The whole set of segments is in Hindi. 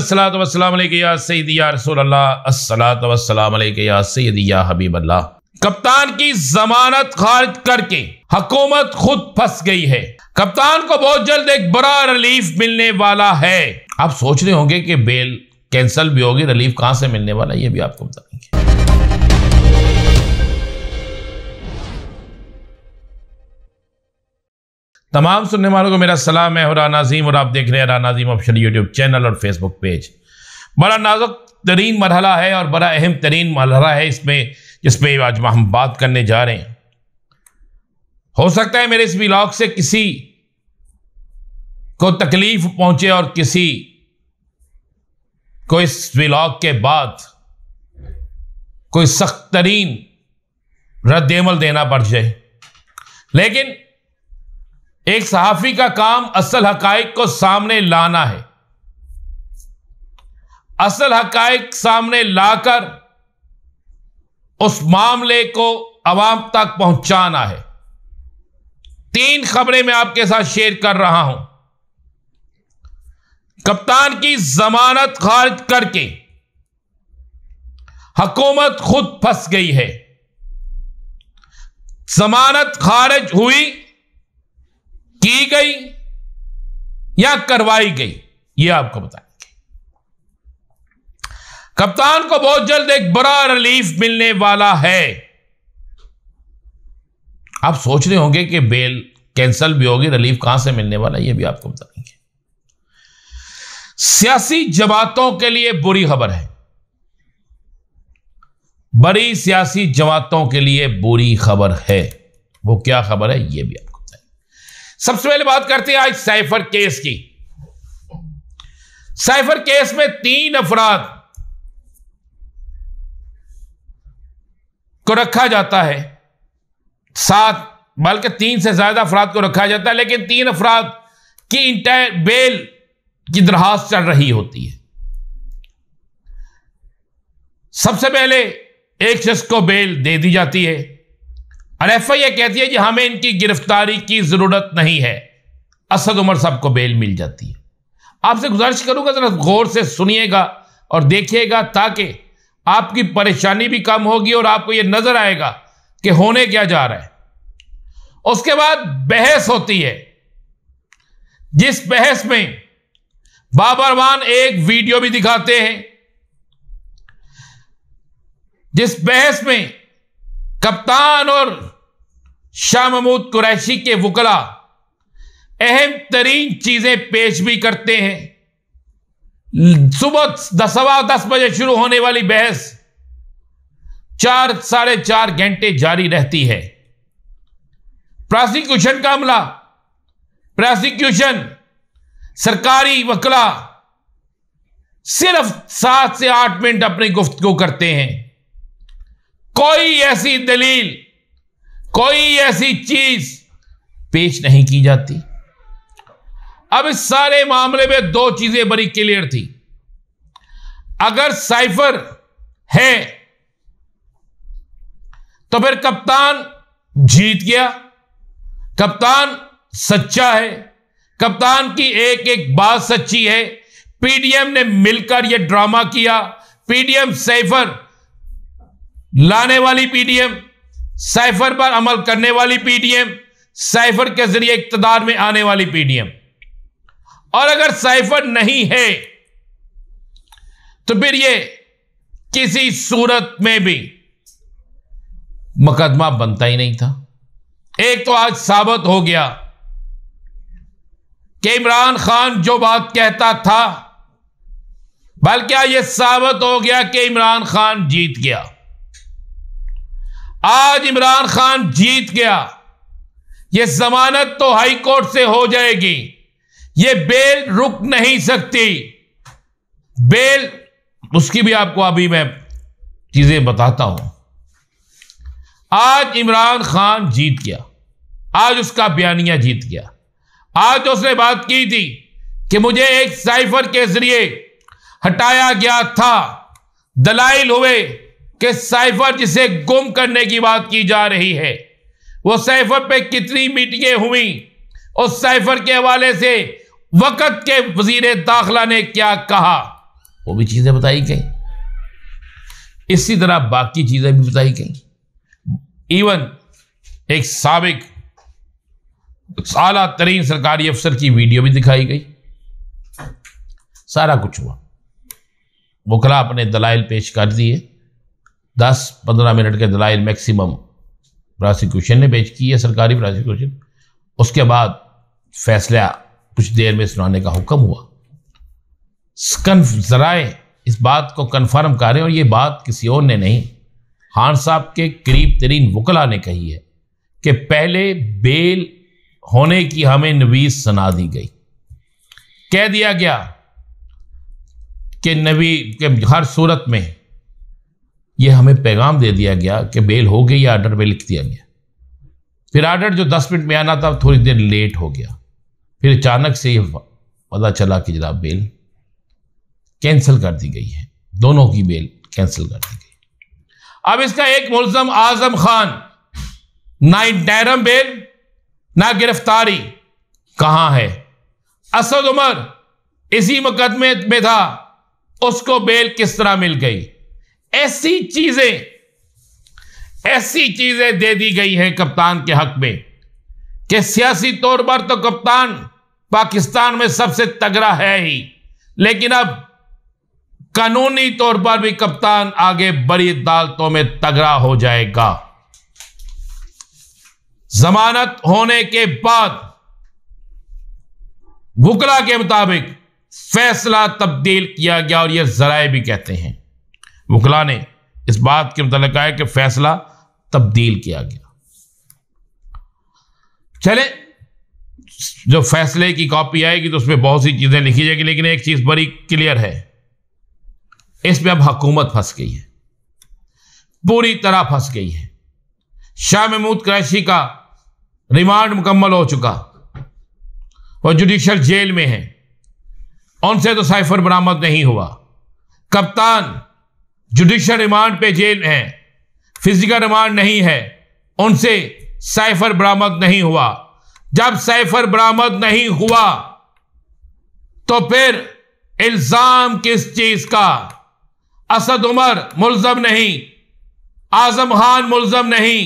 सलात कप्तान की जमानत खारिज करके हकूमत खुद फंस गई है कप्तान को बहुत जल्द एक बड़ा रिलीफ मिलने वाला है आप सोच रहे होंगे कि बेल कैंसल भी होगी रिलीफ कहां से मिलने वाला यह भी आपको बता तमाम सुनने वालों को मेरा सलाम है और नाजीम और आप देख रहे हैं नाजीम ऑफिशियल यूट्यूब चैनल और फेसबुक पेज बड़ा नाजुक तरीन मरहला है और बड़ा अहम तरीन मरहला है इसमें जिस पर आज हम बात करने जा रहे हैं हो सकता है मेरे इस ब्लॉग से किसी को तकलीफ पहुंचे और किसी को इस ब्लॉग के बाद कोई सख्त तरीन रद्दमल देना पड़ जाए लेकिन एक सहाफ़ी का काम असल हक को सामने लाना है असल हक सामने लाकर उस मामले को अवाम तक पहुंचाना है तीन खबरें मैं आपके साथ शेयर कर रहा हूं कप्तान की जमानत खारिज करके हकूमत खुद फंस गई है जमानत खारिज हुई की गई या करवाई गई यह आपको बताएंगे कप्तान को बहुत जल्द एक बड़ा रिलीफ मिलने वाला है आप सोच रहे होंगे कि बेल कैंसिल भी होगी रिलीफ कहां से मिलने वाला यह भी आपको बताएंगे सियासी जमातों के लिए बुरी खबर है बड़ी सियासी जमातों के लिए बुरी खबर है वो क्या खबर है यह भी सबसे पहले बात करते हैं आज साइफर केस की साइफर केस में तीन अफराद को रखा जाता है सात बल्कि तीन से ज्यादा अफराद को रखा जाता है लेकिन तीन अफराद की इंटायर बेल की दरहास चल रही होती है सबसे पहले एक शख्स को बेल दे दी जाती है अनफा यह कहती है कि हमें इनकी गिरफ्तारी की जरूरत नहीं है असद उमर साहब को बेल मिल जाती है आपसे गुजारिश करूंगा जरा गौर से सुनिएगा और देखिएगा ताकि आपकी परेशानी भी कम होगी और आपको यह नजर आएगा कि होने क्या जा रहा है उसके बाद बहस होती है जिस बहस में बाबरवान एक वीडियो भी दिखाते हैं जिस बहस में कप्तान और शाह महमूद कुरैशी के वकला अहम तरीन चीज़ें पेश भी करते हैं सुबह दसवा दस बजे शुरू होने वाली बहस चार साढ़े चार घंटे जारी रहती है प्रोसिक्यूशन का अमला प्रोसिक्यूशन सरकारी वकला सिर्फ सात से आठ मिनट अपनी गुफ्तगु करते हैं कोई ऐसी दलील कोई ऐसी चीज पेश नहीं की जाती अब इस सारे मामले में दो चीजें बड़ी क्लियर थी अगर साइफर है तो फिर कप्तान जीत गया कप्तान सच्चा है कप्तान की एक एक बात सच्ची है पीडीएम ने मिलकर यह ड्रामा किया पीडीएम सैफर लाने वाली पीडीएम साइफर पर अमल करने वाली पीडीएम साइफर के जरिए इकतदार में आने वाली पीडीएम और अगर साइफर नहीं है तो फिर ये किसी सूरत में भी मुकदमा बनता ही नहीं था एक तो आज साबित हो गया कि इमरान खान जो बात कहता था बल्कि यह साबित हो गया कि इमरान खान जीत गया आज इमरान खान जीत गया ये जमानत तो हाई कोर्ट से हो जाएगी ये बेल रुक नहीं सकती बेल उसकी भी आपको अभी मैं चीजें बताता हूं आज इमरान खान जीत गया आज उसका बयानिया जीत गया आज उसने बात की थी कि मुझे एक साइफर के जरिए हटाया गया था दलाइल हुए कि साइफर जिसे गुम करने की बात की जा रही है वो साइफर पे कितनी मीटिंगें हुई उस साइफर के हवाले से वक़्त के वजीर दाखला ने क्या कहा वो भी चीज़ें बताई गई इसी तरह बाकी चीज़ें भी बताई गई इवन एक सबक सला तरीन सरकारी अफसर की वीडियो भी दिखाई गई सारा कुछ हुआ वकला अपने दलाइल पेश कर दिए दस पंद्रह मिनट के दलाइल मैक्सिमम प्रोसिक्यूशन ने पेश की है सरकारी प्रोसिक्यूशन उसके बाद फैसला कुछ देर में सुनाने का हुक्म हुआ जराए इस बात को कन्फर्म करें और ये बात किसी और ने नहीं खान साहब के करीब तरीन वकला ने कही है कि पहले बेल होने की हमें नवीस सुना दी गई कह दिया गया कि नवी के हर सूरत में ये हमें पैगाम दे दिया गया कि बेल हो गई या आर्डर में लिख दिया गया फिर आर्डर जो दस मिनट में आना था थोड़ी देर लेट हो गया फिर अचानक से ये पता चला कि जनाब बेल कैंसिल कर दी गई है दोनों की बेल कैंसिल कर दी गई अब इसका एक मुलजम आजम खान ना इंटैरम बेल ना गिरफ्तारी कहाँ है असद उमर इसी मुकदमे में था उसको बेल किस तरह मिल गई ऐसी चीजें ऐसी चीजें दे दी गई हैं कप्तान के हक में कि सियासी तौर पर तो कप्तान पाकिस्तान में सबसे तगड़ा है ही लेकिन अब कानूनी तौर पर भी कप्तान आगे बड़ी अदालतों में तगड़ा हो जाएगा जमानत होने के बाद बुकला के मुताबिक फैसला तब्दील किया गया और यह जराए भी कहते हैं वकला ने इस बात के मुतल कहा कि फैसला तब्दील किया गया चले जो फैसले की कॉपी आएगी तो उसमें बहुत सी चीज़ें लिखी जाएगी लेकिन एक चीज़ बड़ी क्लियर है इसमें अब हकूमत फंस गई है पूरी तरह फंस गई है शाह महमूद क्रैशी का रिमांड मुकम्मल हो चुका वह जुडिशल जेल में है उनसे तो साइफर बरामद नहीं हुआ कप्तान जुडिशल रिमांड पे जेल है फिजिकल रिमांड नहीं है उनसे साइफर बरामद नहीं हुआ जब साइफर बरामद नहीं हुआ तो फिर इल्जाम किस चीज का असद उमर मुलजम नहीं आजम खान मुलजम नहीं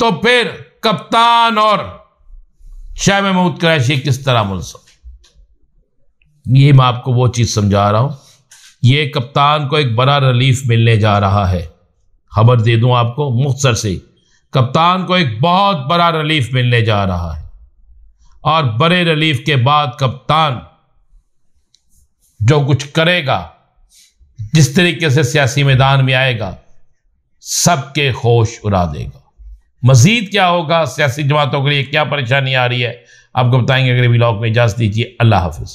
तो फिर कप्तान और शाह महमूद क्रैशी किस तरह मुलजम ये मैं आपको वो चीज समझा रहा हूं ये कप्तान को एक बड़ा रिलीफ मिलने जा रहा है खबर दे दूं आपको मुख्तर से कप्तान को एक बहुत बड़ा रिलीफ मिलने जा रहा है और बड़े रिलीफ के बाद कप्तान जो कुछ करेगा जिस तरीके से सियासी मैदान में आएगा सबके होश उड़ा देगा मजीद क्या होगा सियासी जमातों के लिए क्या परेशानी आ रही है आपको बताएंगे अगले ब्लॉग में इजाज़त दीजिए अल्लाह हाफिज़